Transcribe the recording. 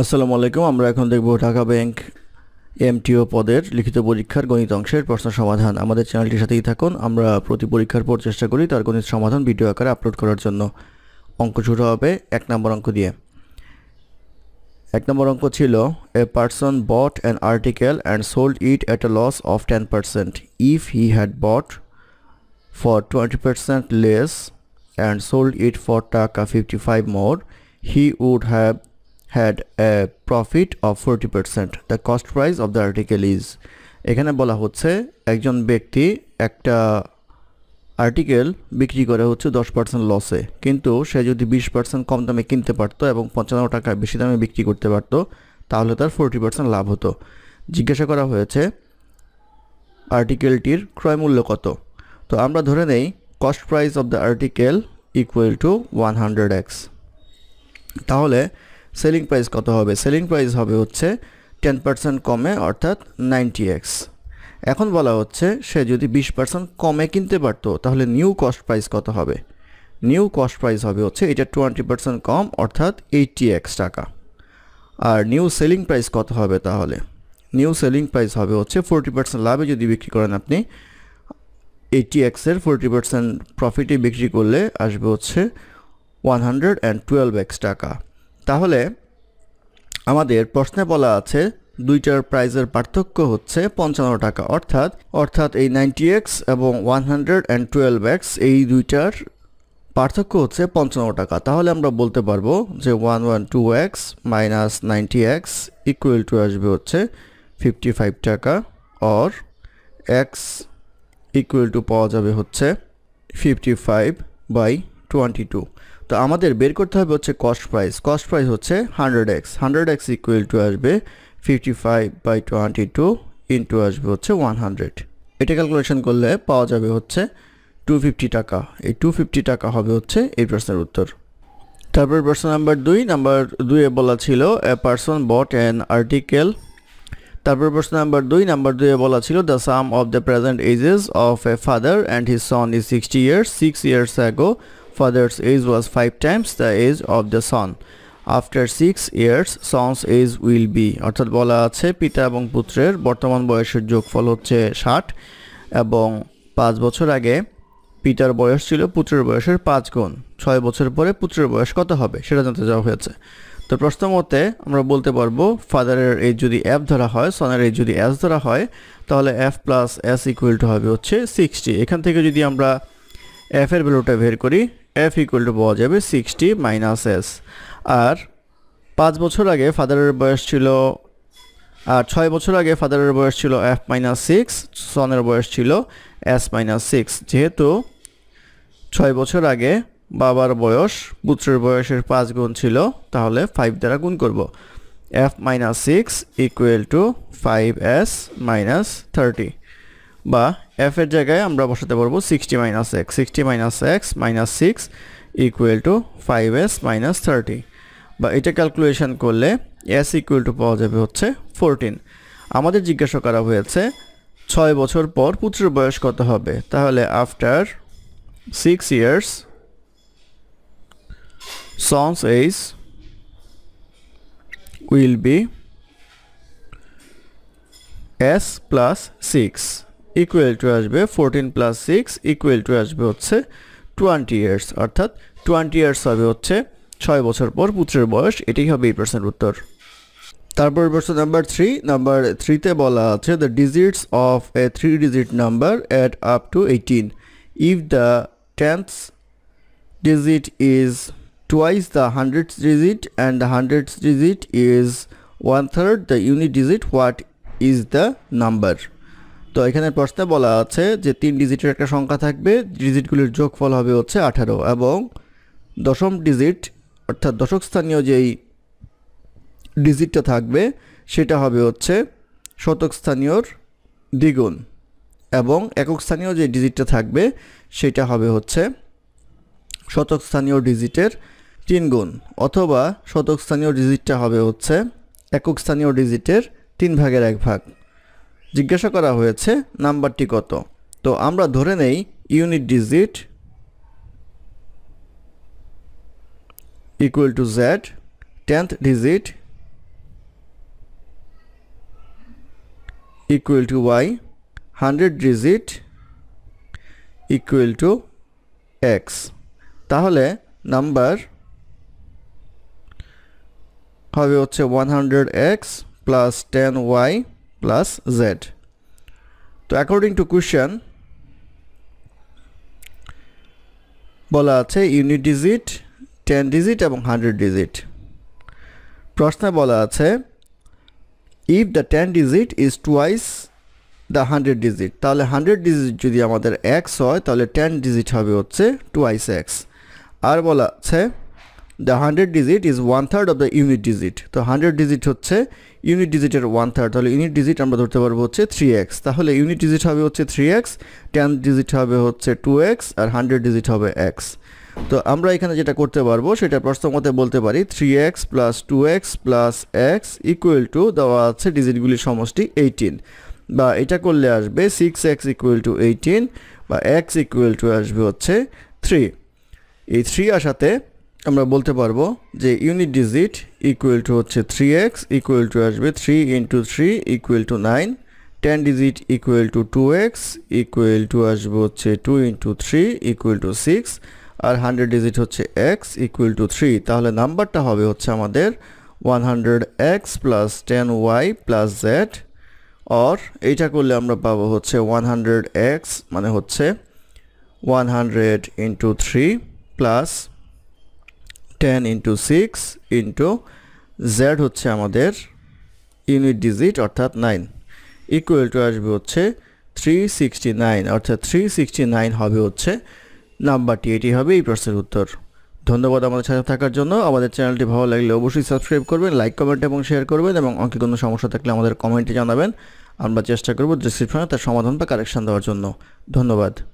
আসসালামু আলাইকুম আমরা এখন দেখব ঢাকা ব্যাংক এমটিও পদের লিখিত পরীক্ষার গণিত অংশের প্রশ্ন সমাধান আমাদের চ্যানেলটির সাথেই থাকুন আমরা প্রতি পরীক্ষার পর চেষ্টা করি তার গণিত সমাধান ভিডিও আকারে আপলোড করার জন্য অঙ্ক শুরু হবে এক নম্বর অঙ্ক দিয়ে এক নম্বর অঙ্ক ছিল a person bought an article and sold it at a loss of ten percent if he had bought for twenty percent less and sold it for taka fifty five more he would have had a profit of 40% the cost price of the article is এখানে বলা হচ্ছে একজন ব্যক্তি একটা article বিক্রি করে হচ্ছে দশ পার্সেন্ট লসে কিন্তু সে যদি বিশ পার্সেন্ট কম দামে কিনতে পারত এবং পঞ্চান্ন টাকা বেশি দামে বিক্রি করতে পারত তাহলে তার ফোরটি পার্সেন্ট লাভ হতো জিজ্ঞাসা করা হয়েছে আর্টিকেলটির ক্রয় মূল্য কত তো আমরা ধরে নেই cost price of the article equal to one hundred X তাহলে সেলিং প্রাইস কত হবে সেলিং প্রাইস হবে হচ্ছে টেন পার্সেন্ট কমে অর্থাৎ নাইনটি এক্স এখন বলা হচ্ছে সে যদি বিশ পার্সেন্ট কমে কিনতে পারতো তাহলে নিউ কস্ট প্রাইস কত হবে নিউ কস্ট প্রাইস হবে হচ্ছে এটা টোয়েন্টি পার্সেন্ট কম অর্থাৎ এইটটি এক্স টাকা আর নিউ সেলিং প্রাইস কত হবে তাহলে নিউ সেলিং প্রাইস হবে হচ্ছে ফোরটি পার্সেন্ট লাভে যদি বিক্রি করেন আপনি এইটটি এক্সের ফোরটি পার্সেন্ট প্রফিটে বিক্রি করলে আসবে হচ্ছে one hundred and twelve x টাকা তাহলে আমাদের প্রশ্নে বলা আছে দুইটার প্রাইজের পার্থক্য হচ্ছে পঞ্চান্ন টাকা অর্থাৎ অর্থাৎ এই নাইনটি এক্স এবং one hundred and twelve x এই দুইটার পার্থক্য হচ্ছে পঞ্চান্ন টাকা তাহলে আমরা বলতে পারবো যে one one two x minus ninety x equal to আসবে হচ্ছে ফিফটি ফাইভ টাকা অর এক্স ইকুয়াল টু পাওয়া যাবে হচ্ছে fifty five by twenty two তো আমাদের বের করতে হবে হচ্ছে কস্ট প্রাইস কস্ট প্রাইস হচ্ছে hundred x hundred x equal to আসবে fifty five by twenty two into আসবে হচ্ছে ওয়ান হান্ড্রেড এটা ক্যালকুলেশন করলে পাওয়া যাবে হচ্ছে টু ফিফটি টাকা এই টু ফিফটি টাকা হবে হচ্ছে এই প্রশ্নের উত্তর তারপর প্রশ্ন নাম্বার দুই নাম্বার দুইয়ে বলা ছিল a person bought an article তারপর প্রশ্ন নাম্বার দুই নাম্বার দুইয়ে বলা ছিল the sum of the present ages of a father and his son is sixty years six years ago father's age was five times the age of the son after six years son's age will be অর্থাৎ বলা আছে পিতা এবং পুত্রের বর্তমান বয়সের যোগফল হচ্ছে ষাট এবং পাঁচ বছর আগে পিতার বয়স ছিল পুত্রের বয়সের পাঁচ গুণ ছয় বছর পরে পুত্রের বয়স কত হবে সেটা জানতে যাওয়া হয়েছে তো প্রশ্ন মতে আমরা বলতে পারবো ফাদারের এজ যদি এফ ধরা হয় সনের এজ যদি এস ধরা হয় তাহলে f plus s equal to হবে হচ্ছে সিক্সটি এখান থেকে যদি আমরা এফ এর ভ্যালুটা বের করি এফ ইকুয়াল টু পাওয়া যাবে সিক্সটি মাইনাস এস আর পাঁচ বছর আগে ফাদারের বয়স ছিল আর ছয় বছর আগে ফাদারের বয়স ছিল এফ মাইনাস সিক্স সনের বয়স ছিল এস মাইনাস সিক্স যেহেতু ছয় বছর আগে বাবার বয়স পুত্রের বয়সের পাঁচ গুণ ছিল তাহলে ফাইভ দ্বারা গুণ করব f minus six equal to five s minus thirty বা এফ এর জায়গায় আমরা বসাতে পারবো sixty minus x sixty minus x minus six equal to five s minus thirty বা এটা ক্যালকুলেশন করলে এস ইকুয়াল টু পাওয়া যাবে হচ্ছে ফোরটিন আমাদের জিজ্ঞাসা করা হয়েছে ছয় বছর পর পুত্রের বয়স কত হবে তাহলে after six years son's age will be s plus six equal to আসবে fourteen plus six equal to আসবে হচ্ছে টোয়েন্টি ইয়ার্স অর্থাৎ টোয়েন্টি ইয়ার্স হবে হচ্ছে ছয় বছর পর পুত্রের বয়স এটাই হবে এই প্রশ্নের উত্তর তারপর প্রশ্ন নাম্বার থ্রি নাম্বার থ্রিতে বলা আছে the digits of a three digit number add up to eighteen if the tenth digit is twice the hundredths digit and the hundredths digit is one third the unit digit what is the number তো এখানে প্রশ্নে বলা আছে যে তিন ডিজিটের একটা সংখ্যা থাকবে ডিজিটগুলির যোগফল হবে হচ্ছে আঠারো এবং দশম ডিজিট অর্থাৎ দশক স্থানীয় যেই ডিজিটটা থাকবে সেটা হবে হচ্ছে শতক স্থানীয়র দ্বিগুণ এবং একক স্থানীয় যে ডিজিটটা থাকবে সেটা হবে হচ্ছে শতক স্থানীয় ডিজিটের তিন গুণ অথবা শতক স্থানীয় ডিজিটটা হবে হচ্ছে একক স্থানীয় ডিজিটের তিন ভাগের এক ভাগ জিজ্ঞাসা করা হয়েছে নাম্বারটি কত তো আমরা ধরে নেই unit digit equal to z tenth digit equal to y hundred digit equal to x তাহলে নাম্বার হবে হচ্ছে one hundred x plus ten y plus z. তো according টু question বলা আছে ইউনিট ডিজিট টেন ডিজিট এবং হান্ড্রেড ডিজিট প্রশ্নে বলা আছে if the ten digit is twice the hundred digit তাহলে হান্ড্রেড ডিজিট যদি আমাদের এক্স হয় তাহলে টেন ডিজিট হবে হচ্ছে টুয়াইস এক্স আর বলা আছে the hundred digit is one third of the unit digit তো হান্ড্রেড ডিজিট হচ্ছে ইউনিট ডিজিটের ওয়ান থার্ড তাহলে ইউনিট ডিজিট আমরা ধরতে পারবো হচ্ছে থ্রি এক্স তাহলে ইউনিট ডিজিট হবে হচ্ছে থ্রি এক্স টেন ডিজিট হবে হচ্ছে টু এক্স আর হান্ড্রেড ডিজিট হবে এক্স তো আমরা এখানে যেটা করতে পারবো সেটা প্রশ্নমতে বলতে পারি three x plus two x plus x equal to দেওয়া আছে ডিজিটগুলির সমষ্টি এইটিন বা এটা করলে আসবে six x equal to eighteen বা এক্স ইকুয়াল টু আসবে হচ্ছে থ্রি এই থ্রি আসাতে আমরা বলতে পারবো যে ইউনিট ডিজিট ইকুয়াল টু হচ্ছে থ্রি এক্স ইকুয়াল টু আসবে three into three equal to nine ten digit equal to two x equal to আসবে হচ্ছে two into three equal to six আর হান্ড্রেড ডিজিট হচ্ছে এক্স ইকুয়াল টু থ্রি তাহলে নাম্বারটা হবে হচ্ছে আমাদের one hundred x plus ten y plus z or এইটা করলে আমরা পাবো হচ্ছে ওয়ান হান্ড্রেড এক্স মানে হচ্ছে one hundred into three plus ten into six into z হচ্ছে আমাদের ইউনিট ডিজিট অর্থাৎ নাইন ইকুয়াল টু আসবে হচ্ছে থ্রি সিক্সটি নাইন অর্থাৎ থ্রি সিক্সটি নাইন হবে হচ্ছে নাম্বারটি এটি হবে এই প্রশ্নের উত্তর ধন্যবাদ আমাদের সাথে থাকার জন্য আমাদের চ্যানেলটি ভালো লাগলে অবশ্যই সাবস্ক্রাইব করবেন লাইক কমেন্ট এবং শেয়ার করবেন এবং অঙ্কে কোনো সমস্যা থাকলে আমাদের কমেন্টে জানাবেন আমরা চেষ্টা করব ডিসক্রিপশনে তার সমাধান বা কারেকশান দেওয়ার জন্য ধন্যবাদ